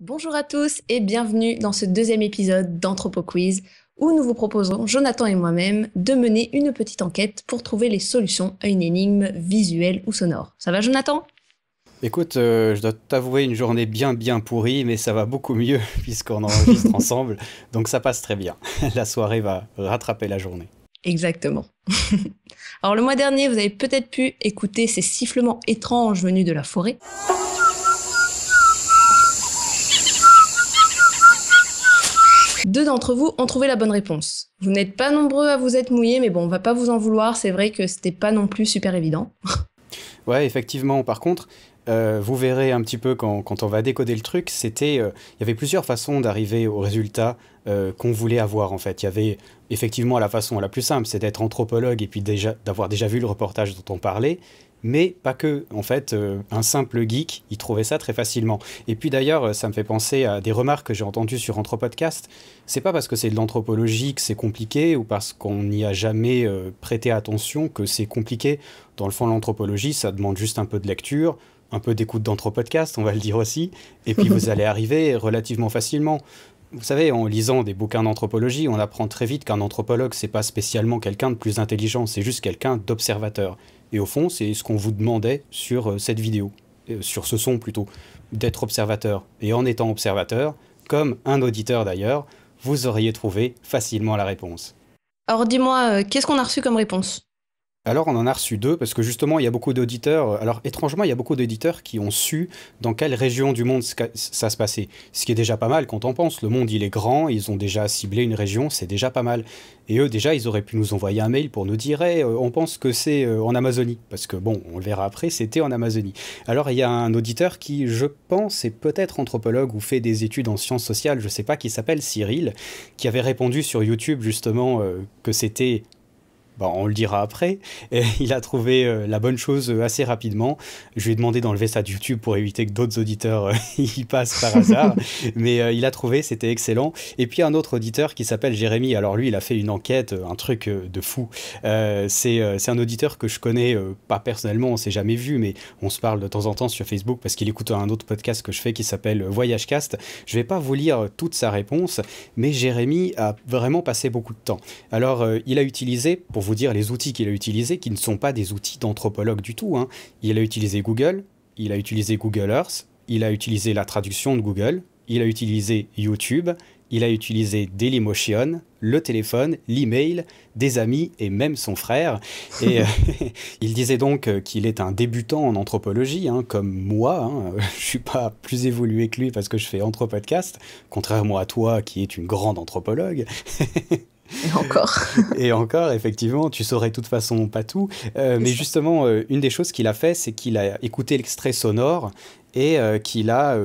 Bonjour à tous et bienvenue dans ce deuxième épisode d'Anthropo Quiz où nous vous proposons, Jonathan et moi-même, de mener une petite enquête pour trouver les solutions à une énigme visuelle ou sonore. Ça va Jonathan Écoute, euh, je dois t'avouer une journée bien bien pourrie, mais ça va beaucoup mieux puisqu'on enregistre ensemble, donc ça passe très bien. la soirée va rattraper la journée. Exactement. Alors le mois dernier, vous avez peut-être pu écouter ces sifflements étranges venus de la forêt. Deux d'entre vous ont trouvé la bonne réponse. Vous n'êtes pas nombreux à vous être mouillés, mais bon, on va pas vous en vouloir, c'est vrai que c'était pas non plus super évident. ouais, effectivement, par contre, euh, vous verrez un petit peu quand, on va décoder le truc, c'était, euh, il y avait plusieurs façons d'arriver au résultat euh, qu'on voulait avoir en fait. Il y avait effectivement la façon la plus simple, c'est d'être anthropologue et puis déjà d'avoir déjà vu le reportage dont on parlait mais pas que. En fait, euh, un simple geek, il trouvait ça très facilement. Et puis d'ailleurs, euh, ça me fait penser à des remarques que j'ai entendues sur Anthropodcast. C'est pas parce que c'est de l'anthropologie que c'est compliqué ou parce qu'on n'y a jamais euh, prêté attention que c'est compliqué. Dans le fond, l'anthropologie, ça demande juste un peu de lecture, un peu d'écoute d'Anthropodcast, on va le dire aussi. Et puis vous allez arriver relativement facilement. Vous savez, en lisant des bouquins d'anthropologie, on apprend très vite qu'un anthropologue, c'est pas spécialement quelqu'un de plus intelligent, c'est juste quelqu'un d'observateur. Et au fond, c'est ce qu'on vous demandait sur euh, cette vidéo, euh, sur ce son plutôt, d'être observateur. Et en étant observateur, comme un auditeur d'ailleurs, vous auriez trouvé facilement la réponse. Alors dis-moi, euh, qu'est-ce qu'on a reçu comme réponse alors on en a reçu deux parce que justement il y a beaucoup d'auditeurs. Alors étrangement il y a beaucoup d'auditeurs qui ont su dans quelle région du monde ça se passait. Ce qui est déjà pas mal quand on pense. Le monde il est grand, ils ont déjà ciblé une région, c'est déjà pas mal. Et eux déjà ils auraient pu nous envoyer un mail pour nous dire euh, on pense que c'est euh, en Amazonie parce que bon on le verra après c'était en Amazonie. Alors il y a un auditeur qui je pense est peut-être anthropologue ou fait des études en sciences sociales, je sais pas, qui s'appelle Cyril, qui avait répondu sur YouTube justement euh, que c'était bah, on le dira après. il a trouvé euh, la bonne chose euh, assez rapidement. Je lui ai demandé d'enlever ça de YouTube pour éviter que d'autres auditeurs euh, y passent par hasard. Mais il a trouvé, c'était excellent. Et puis un autre auditeur qui s'appelle Jérémy. Alors lui, il a fait une enquête, un truc de fou. c'est un auditeur que je connais, pas personnellement, on s'est jamais vu, mais on se parle de temps en temps sur Facebook parce qu'il écoute un autre podcast que je fais qui s'appelle Voyage Cast. Je vais pas vous lire toute sa réponse, mais Jérémy a vraiment passé beaucoup de temps. Alors il a utilisé, pour vous vous dire les outils qu'il a utilisés, qui ne sont pas des outils d'anthropologue du tout. Hein. Il a utilisé Google, il a utilisé Google Earth, il a utilisé la traduction de Google, il a utilisé YouTube, il a utilisé Dailymotion, le téléphone, l'email, des amis et même son frère. Et euh, il disait donc euh, qu'il est un débutant en anthropologie, hein, comme moi. Hein. Je suis pas plus évolué que lui parce que je fais Anthropodcast, contrairement à toi qui est une grande anthropologue. Et encore. et encore, effectivement, tu saurais de toute façon pas tout. Euh, mais justement, euh, une des choses qu'il a fait, c'est qu'il a écouté l'extrait sonore et euh, qu'il a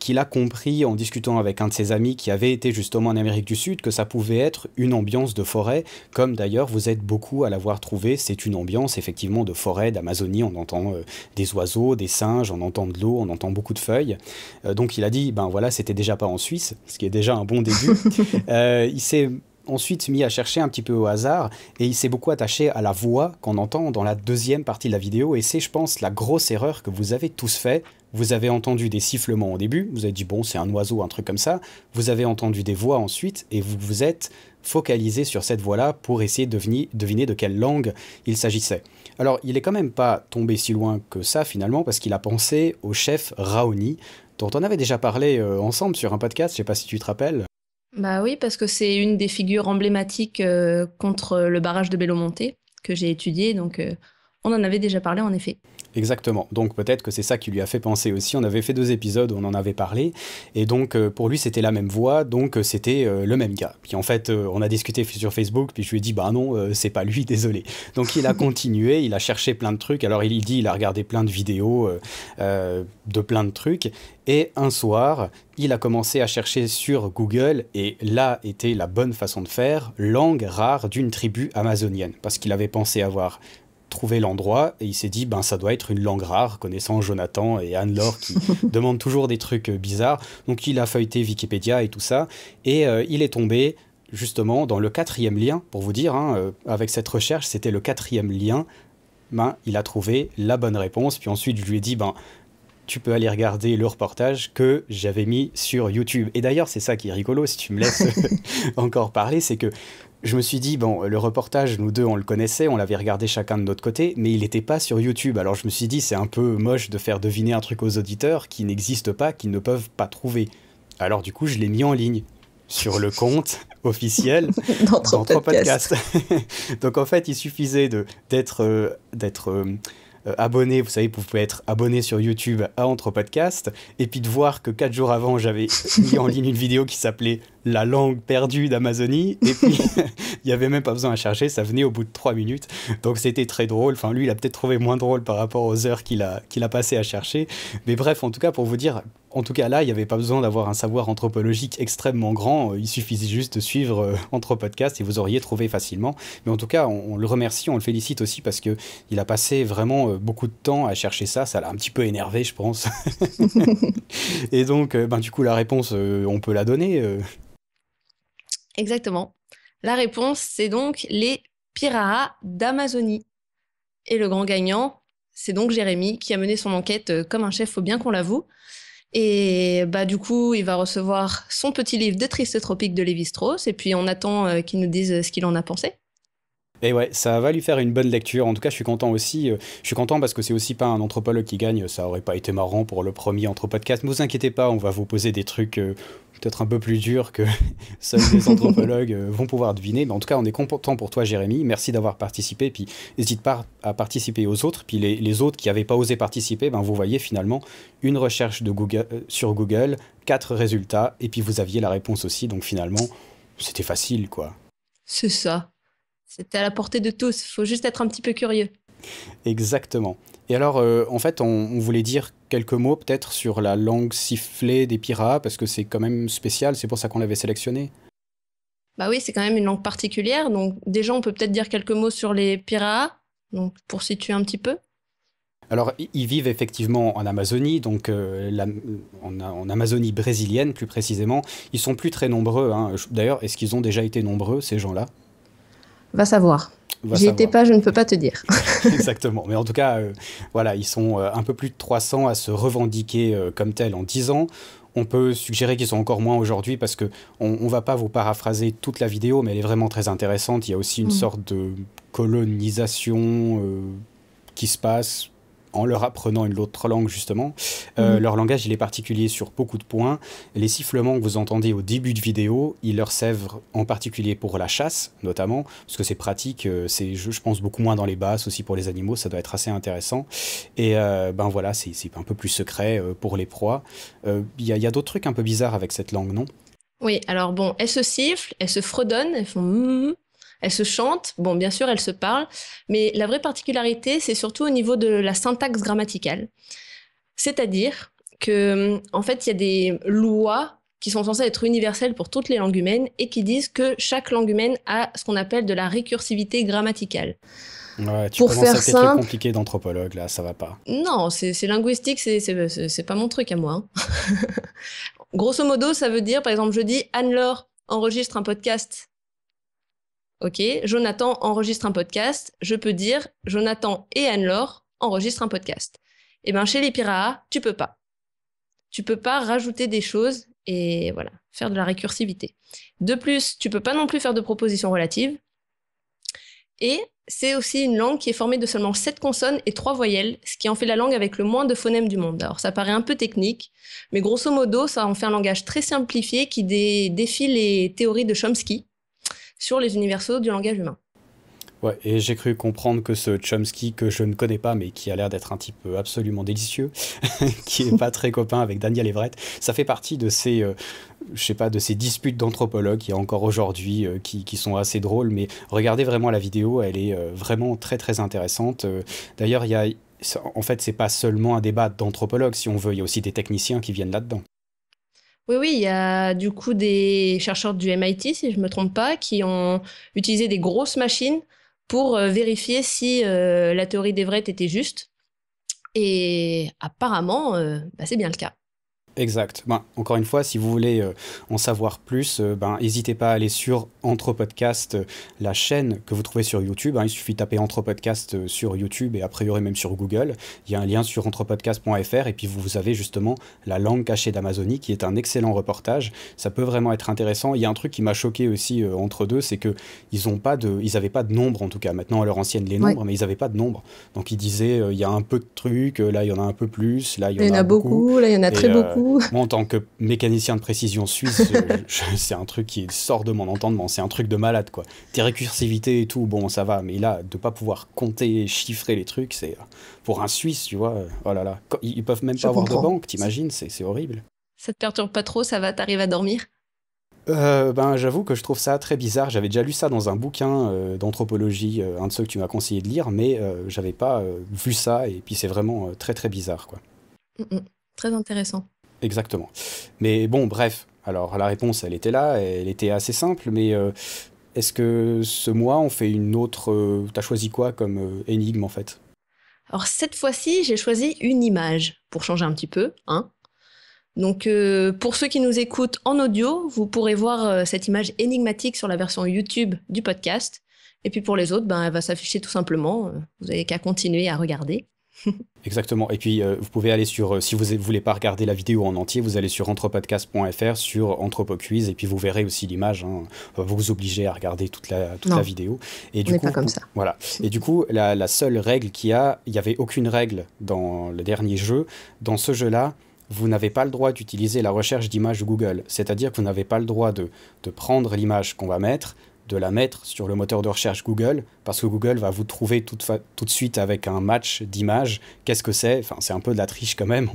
qu'il a compris en discutant avec un de ses amis qui avait été justement en Amérique du Sud que ça pouvait être une ambiance de forêt, comme d'ailleurs vous êtes beaucoup à l'avoir trouvé, c'est une ambiance effectivement de forêt, d'Amazonie, on entend euh, des oiseaux, des singes, on entend de l'eau, on entend beaucoup de feuilles. Euh, donc il a dit, ben voilà, c'était déjà pas en Suisse, ce qui est déjà un bon début. Euh, il s'est ensuite mis à chercher un petit peu au hasard et il s'est beaucoup attaché à la voix qu'on entend dans la deuxième partie de la vidéo et c'est je pense la grosse erreur que vous avez tous fait vous avez entendu des sifflements au début, vous avez dit bon, c'est un oiseau, un truc comme ça. Vous avez entendu des voix ensuite et vous vous êtes focalisé sur cette voix-là pour essayer de deviner, de quelle langue il s'agissait. Alors, il est quand même pas tombé si loin que ça finalement parce qu'il a pensé au chef Raoni, dont on avait déjà parlé euh, ensemble sur un podcast, je sais pas si tu te rappelles. Bah oui, parce que c'est une des figures emblématiques euh, contre le barrage de Bellomonté que j'ai étudié, donc euh, on en avait déjà parlé en effet. Exactement. Donc peut-être que c'est ça qui lui a fait penser aussi. On avait fait deux épisodes, où on en avait parlé. Et donc euh, pour lui c'était la même voix, donc euh, c'était euh, le même gars. Puis en fait on a discuté sur Facebook, puis je lui ai dit bah non, c'est pas lui, désolé. Donc il a continué, il a cherché plein de trucs. Alors il dit, il a regardé plein de vidéos de plein de trucs. Et un soir, il a commencé à chercher sur Google, et là était la bonne façon de faire, langue rare d'une tribu amazonienne, parce qu'il avait pensé avoir trouvé l'endroit et il s'est dit ben ça doit être une langue rare connaissant Jonathan et Anne-Laure qui demandent toujours des trucs euh, bizarres donc il a feuilleté Wikipédia et tout ça et euh, il est tombé justement dans le quatrième lien pour vous dire hein, euh, avec cette recherche c'était le quatrième lien ben il a trouvé la bonne réponse puis ensuite je lui ai dit ben tu peux aller regarder le reportage que j'avais mis sur YouTube. Et d'ailleurs, c'est ça qui est rigolo, si tu me laisses encore parler, c'est que je me suis dit, bon, le reportage, nous deux, on le connaissait, on l'avait regardé chacun de notre côté, mais il n'était pas sur YouTube. Alors je me suis dit, c'est un peu moche de faire deviner un truc aux auditeurs qui n'existent pas, qu'ils ne peuvent pas trouver. Alors du coup, je l'ai mis en ligne sur le compte officiel d'Entre Podcast. Donc en fait, il suffisait d'être euh, d'être euh, euh, abonné, vous savez, vous pouvez être abonné sur YouTube à Entre Podcast, et puis de voir que quatre jours avant, j'avais mis en ligne une vidéo qui s'appelait la langue perdue d'Amazonie. Et puis, il n'y avait même pas besoin à chercher, ça venait au bout de trois minutes. Donc, c'était très drôle. Enfin, lui, il a peut-être trouvé moins drôle par rapport aux heures qu'il a, qu'il a passées à chercher. Mais bref, en tout cas, pour vous dire, en tout cas, là, il n'y avait pas besoin d'avoir un savoir anthropologique extrêmement grand. Il suffisait juste de suivre Anthropodcast euh, entre podcasts et vous auriez trouvé facilement. Mais en tout cas, on, le remercie, on le félicite aussi parce que il a passé vraiment euh, beaucoup de temps à chercher ça. Ça l'a un petit peu énervé, je pense. et donc, euh, ben, du coup, la réponse, on peut la donner. Exactement. La réponse, c'est donc les Pirara d'Amazonie. Et le grand gagnant, c'est donc Jérémy qui a mené son enquête euh, comme un chef, faut bien qu'on l'avoue. Et bah du coup, il va recevoir son petit livre de tristes tropiques de Lévi-Strauss et puis on attend euh, qu'il nous dise euh, ce qu'il en a pensé. Et ouais, ça va lui faire une bonne lecture. En tout cas, je suis content aussi. Je suis content parce que c'est aussi pas un anthropologue qui gagne. Ça aurait pas été marrant pour le premier entre podcast. Ne vous inquiétez pas, on va vous poser des trucs peut-être un peu plus dur que seuls les anthropologues euh, vont pouvoir deviner. Mais en tout cas, on est content pour toi, Jérémy. Merci d'avoir participé. Puis n'hésite pas à participer aux autres. Puis les, autres qui n'avaient pas osé participer, ben, vous voyez finalement une recherche de Google, euh, sur Google, quatre résultats, et puis vous aviez la réponse aussi. Donc finalement, c'était facile, quoi. C'est ça. C'était à la portée de tous. Il faut juste être un petit peu curieux. Exactement. Et alors, euh, en fait, on, on voulait dire quelques mots peut-être sur la langue sifflée des pirates parce que c'est quand même spécial, c'est pour ça qu'on l'avait sélectionné. Bah oui, c'est quand même une langue particulière, donc déjà on peut peut-être dire quelques mots sur les pirates donc pour situer un petit peu. Alors, ils vivent effectivement en Amazonie, donc euh, en, Amazonie brésilienne plus précisément. Ils sont plus très nombreux. Hein. D'ailleurs, est-ce qu'ils ont déjà été nombreux, ces gens-là Va savoir. J'y étais pas, je ne peux pas te dire. Exactement. Mais en tout cas, euh, voilà, ils sont euh, un peu plus de 300 à se revendiquer euh, comme tels en 10 ans. On peut suggérer qu'ils sont encore moins aujourd'hui parce que on, va pas vous paraphraser toute la vidéo, mais elle est vraiment très intéressante. Il y a aussi une mm. sorte de colonisation qui se passe en leur apprenant une autre langue justement. Euh, mhm. Leur langage, il est particulier sur beaucoup de points. Les sifflements que vous entendez au début de vidéo, ils leur servent en particulier pour la chasse, notamment, parce que c'est pratique, euh, c'est, je, pense, beaucoup moins dans les basses, aussi pour les animaux, ça doit être assez intéressant. Et euh, ben voilà, c'est, un peu plus secret pour les proies. Il y, a, a d'autres trucs un peu bizarres avec cette langue, non oui, alors bon, elles se sifflent, elles se fredonnent, elles font elles se chante, bon, bien sûr, elle se parle, mais la vraie particularité, c'est surtout au niveau de la syntaxe grammaticale. C'est-à-dire que, euh, en fait, il y a des lois qui sont censées être universelles pour toutes les langues humaines et qui disent que chaque langue humaine a ce qu'on appelle de la récursivité grammaticale. tu pour faire à simple, compliqué d'anthropologue là, ça va pas. Non, c'est linguistique, c'est pas mon truc à moi. Hein. Grosso modo, ça veut dire, par exemple, je dis Anne-Laure enregistre un podcast. OK, Jonathan enregistre un podcast, je peux dire Jonathan et Anne-Laure enregistrent un podcast. Eh ben chez les Piraha, tu peux pas. Tu peux pas rajouter des choses et voilà, faire de la récursivité. De plus, tu peux pas non plus faire de propositions relatives. Et c'est aussi une langue qui est formée de seulement sept consonnes et trois voyelles, ce qui en fait la langue avec le moins de phonèmes du monde. Alors ça paraît un peu technique, mais grosso modo, ça en fait un langage très simplifié qui défie les théories de Chomsky, sur les universaux du langage humain. Ouais, et j'ai cru comprendre que ce Chomsky, que je ne connais pas, mais qui a l'air d'être un type euh, absolument délicieux, qui n'est pas très copain avec Daniel Everett, ça fait partie de ces, euh, je sais pas, de ces disputes d'anthropologues, il y a encore aujourd'hui, euh, qui, sont assez drôles, mais regardez vraiment la vidéo, elle est vraiment très très intéressante. D'ailleurs, il y en fait, c'est pas seulement un débat d'anthropologues, si on veut, il y a aussi des techniciens qui viennent là-dedans. Oui, oui, il y a du coup des chercheurs du MIT, si je ne me trompe pas, qui ont utilisé des grosses machines pour euh, vérifier si euh, la théorie d'Everett était juste. Et apparemment, euh, bah, c'est bien le cas. Exact. Ben, encore une fois, si vous voulez euh, en savoir plus, euh, ben, n'hésitez pas à aller sur Entre euh, la chaîne que vous trouvez sur YouTube. Hein. il suffit de taper Entre sur YouTube et a priori même sur Google. Il y a un lien sur entrepodcast.fr et puis vous avez justement La langue cachée d'Amazonie qui est un excellent reportage. Ça peut vraiment être intéressant. Il y a un truc qui m'a choqué aussi entre deux, c'est que ils n'avaient pas de nombre en tout cas. Maintenant, à leur ancienne, les nombres, mais ils n'avaient pas de nombre. Donc ils disaient, il y a un peu de trucs, là il y en a un peu plus, là il y en, a, beaucoup, là il y en a très beaucoup. Moi, en tant que mécanicien de précision suisse, c'est un truc qui sort de mon entendement. C'est un truc de malade, quoi. Tes récursivités et tout, bon, ça va. Mais là, de ne pas pouvoir compter et chiffrer les trucs, c'est euh, pour un Suisse, tu vois. Euh, oh là là. Ils peuvent même pas avoir de banque, t'imagines C'est horrible. Ça te perturbe pas trop, ça va, t'arrives à dormir euh, ben, j'avoue que je trouve ça très bizarre. J'avais déjà lu ça dans un bouquin d'anthropologie, un de ceux que tu m'as conseillé de lire, mais j'avais pas vu ça. Et puis c'est vraiment très très bizarre, quoi. Mm, mm. très intéressant. Exactement. Mais bon, bref, alors la réponse, elle était là, elle était assez simple, mais euh, est-ce que ce mois, on fait une autre... tu euh, T'as choisi quoi comme euh, énigme en fait Alors cette fois-ci, j'ai choisi une image, pour changer un petit peu, hein. donc pour ceux qui nous écoutent en audio, vous pourrez voir cette image énigmatique sur la version YouTube du podcast. Et puis pour les autres, ben, elle va s'afficher tout simplement. Vous n'avez qu'à continuer à regarder. Exactement. Et puis, euh, vous pouvez aller sur, euh, si vous ne voulez pas regarder la vidéo en entier, vous allez sur anthropodcast.fr, sur anthropocuise, et puis vous verrez aussi l'image. Hein. Vous vous obligez à regarder toute la, vidéo. Et du coup, comme ça. Voilà. Et du coup, la, seule règle qu'il y a, il n'y avait aucune règle dans le dernier jeu. Dans ce jeu-là, vous n'avez pas le droit d'utiliser la recherche d'image Google. C'est-à-dire que vous n'avez pas le droit de prendre l'image qu'on va mettre, de la mettre sur le moteur de recherche Google, parce que Google va vous trouver tout, de suite avec un match d'images. Qu'est-ce que c'est Enfin, c'est un peu de la triche quand même.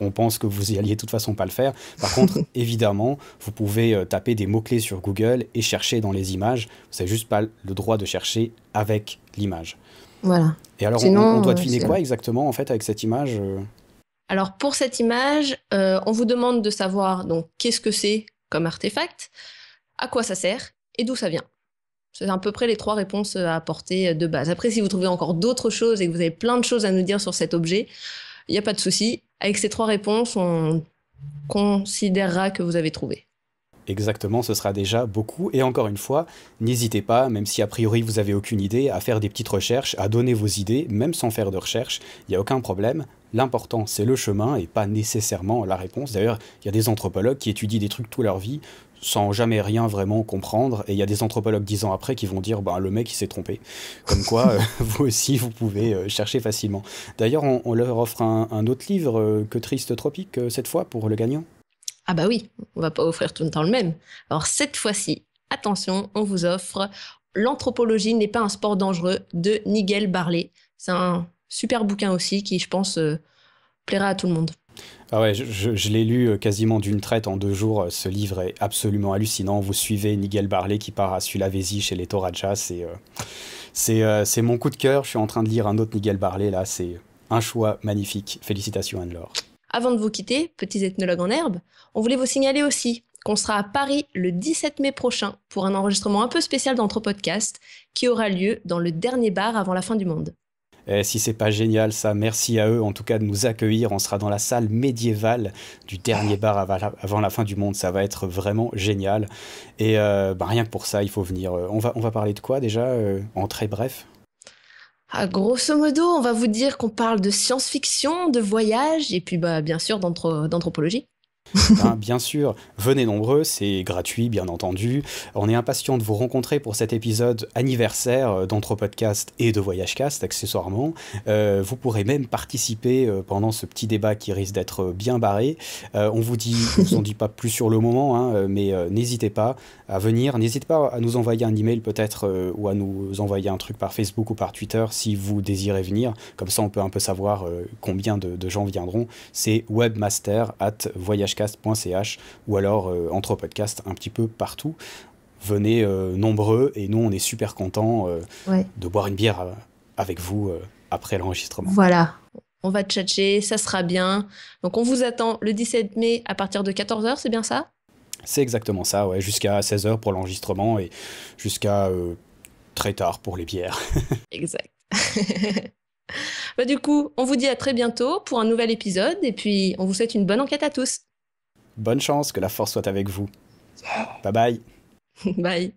On, pense que vous y alliez de toute façon pas le faire. Par contre, évidemment, vous pouvez euh, taper des mots-clés sur Google et chercher dans les images. Vous n'avez juste pas le droit de chercher avec l'image. Voilà. Et alors, on, doit deviner euh, quoi exactement en fait avec cette image euh Alors, pour cette image, on vous demande de savoir donc qu'est-ce que c'est comme artefact, à quoi ça sert et d'où ça vient. C'est à peu près les trois réponses euh, à apporter euh, de base. Après, si vous trouvez encore d'autres choses et que vous avez plein de choses à nous dire sur cet objet, il n'y a pas de souci. Avec ces trois réponses, on considérera que vous avez trouvé. Exactement, ce sera déjà beaucoup. Et encore une fois, n'hésitez pas, même si a priori vous n'avez aucune idée, à faire des petites recherches, à donner vos idées, même sans faire de recherche. Il n'y a aucun problème. L'important, c'est le chemin et pas nécessairement la réponse. D'ailleurs, il y a des anthropologues qui étudient des trucs toute leur vie sans jamais rien vraiment comprendre. Et il y a des anthropologues dix ans après qui vont dire bah, le mec, il s'est trompé. Comme quoi, euh, vous aussi, vous pouvez euh, chercher facilement. D'ailleurs, on, leur offre un, autre livre euh, que Triste Tropique, cette fois, pour le gagnant. Ah, bah oui, on va pas offrir tout le temps le même. Alors, cette fois-ci, attention, on vous offre L'anthropologie n'est pas un sport dangereux de Nigel Barley. C'est un super bouquin aussi qui, je pense, plaira à tout le monde. Ah ouais, je, l'ai lu euh, quasiment d'une traite en deux jours. Euh, ce livre est absolument hallucinant. Vous suivez Nigel Barley qui part à Sulawesi chez les Torajas. C'est euh, c'est mon coup de cœur. Je suis en train de lire un autre Nigel Barley là. C'est un choix magnifique. Félicitations Anne-Laure. Avant de vous quitter, petits ethnologues en herbe, on voulait vous signaler aussi qu'on sera à Paris le 17 mai prochain pour un enregistrement un peu spécial d'Anthropodcast qui aura lieu dans le dernier bar avant la fin du monde. Et euh, si c'est pas génial, ça, merci à eux en tout cas de nous accueillir. On sera dans la salle médiévale du dernier bar avant la fin du monde. Ça va être vraiment génial. Et euh, ben, rien que pour ça, il faut venir. Euh, on va, on va parler de quoi déjà en très bref À ah, grosso modo, on va vous dire qu'on parle de science-fiction, de voyage et puis bah, bien sûr d'anthropologie. Hein, bien sûr, venez nombreux, c'est gratuit, bien entendu. On est impatient de vous rencontrer pour cet épisode anniversaire euh, d'Anthropodcast et de Voyagecast, accessoirement. Euh, vous pourrez même participer euh, pendant ce petit débat qui risque d'être bien barré. on vous dit, on vous en dit pas plus sur le moment, hein, mais n'hésitez pas à venir. N'hésitez pas à nous envoyer un email peut-être ou à nous envoyer un truc par Facebook ou par Twitter si vous désirez venir. Comme ça, on peut un peu savoir combien de, de gens viendront. C'est webmaster at voyagecast podcast.ch ou alors euh, entre podcasts un petit peu partout. Venez euh, nombreux et nous, on est super content euh, de boire une bière avec vous après l'enregistrement. Voilà, on va tchatcher, ça sera bien. Donc on vous attend le 17 mai à partir de 14h, c'est bien ça C'est exactement ça, ouais, jusqu'à 16h pour l'enregistrement et jusqu'à très tard pour les bières. exact. Bah, du coup, on vous dit à très bientôt pour un nouvel épisode et puis on vous souhaite une bonne enquête à tous. Bonne chance, que la force soit avec vous. Bye bye. bye.